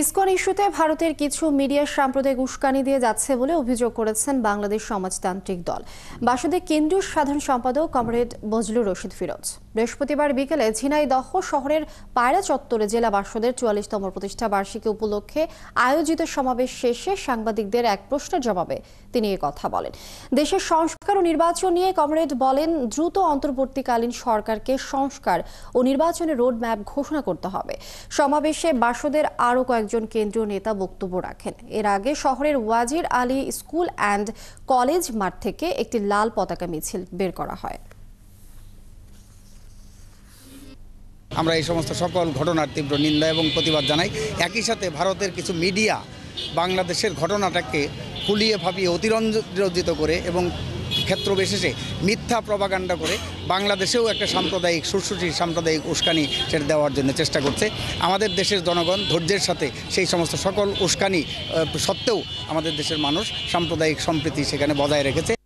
ISKCON ইস্যুতে ভারতের কিছু মিডিয়া সাম্প্রদায়িক উস্কানি দিয়ে যাচ্ছে বলে অভিযোগ করেছেন বাংলাদেশ সমাজতান্ত্রিক দল বাসদের কেন্দ্রীয় সাধারণ সম্পাদক কমরেড বজলুর রশিদ ফিরোজ বৃহস্পতিবার বিকেলে ঝিনাইদহ শহরের পায়রা চত্বরে জেলা বাসদের চুয়াল্লিশতম প্রতিষ্ঠা বার্ষিকী উপলক্ষে আয়োজিত সমাবেশ শেষে সাংবাদিকদের এক প্রশ্নের জবাবে তিনি কথা বলেন দেশের সংস্কার ও নির্বাচন নিয়ে কমরেড বলেন দ্রুত অন্তর্বর্তীকালীন সরকারকে সংস্কার ও নির্বাচনের রোডম্যাপ ঘোষণা করতে হবে সমাবেশে বাসদের আরও কয়েক কয়েকজন কেন্দ্রীয় নেতা বক্তব্য রাখেন এর আগে শহরের Wazir Ali school and college মাঠ থেকে একটি লাল পতাকা মিছিল বের করা হয় আমরা এই সমস্ত সকল ঘটনার তীব্র নিন্দা এবং প্রতিবাদ জানাই একই সাথে ভারতের কিছু মিডিয়া বাংলাদেশের ঘটনাটাকে ফুলিয়ে ভাবিয়ে অতিরঞ্জিত করে এবং ক্ষেত্র বেসেছে মিথ্যা প্রভাকাণ্ডা করে বাংলাদেশেও একটা সাম্প্রদায়িক সুশ্রুতি সাম্প্রদায়িক উস্কানি সেটা দেওয়ার জন্য চেষ্টা করছে আমাদের দেশের জনগণ ধৈর্যের সাথে সেই সমস্ত সকল উস্কানি সত্ত্বেও আমাদের দেশের মানুষ সাম্প্রদায়িক সম্প্রীতি সেখানে বজায় রেখেছে